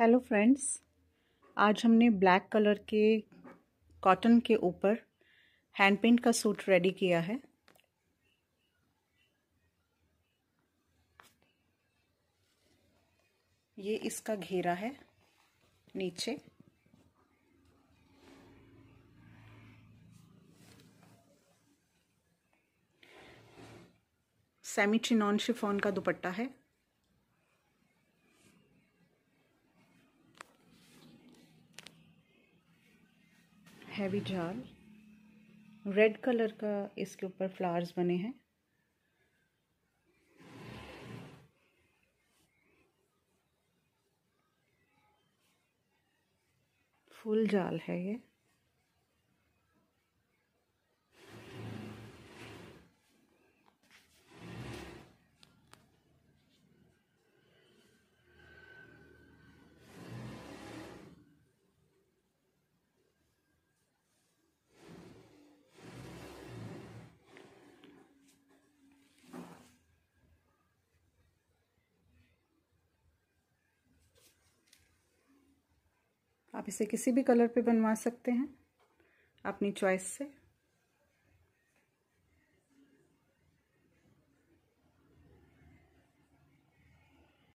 hello friends आज हमने black colour के कॉटन के ऊपर हैंड पेंट का सूट रेडी किया है ये इसका घेरा है नीचे सेमी चिनॉन शिफॉन का दुपट्टा है हैवी जार रेड कलर का इसके ऊपर फ्लावर्स बने हैं फुल जाल है ये आप इसे किसी भी कलर पे बनवा सकते हैं अपनी चॉइस से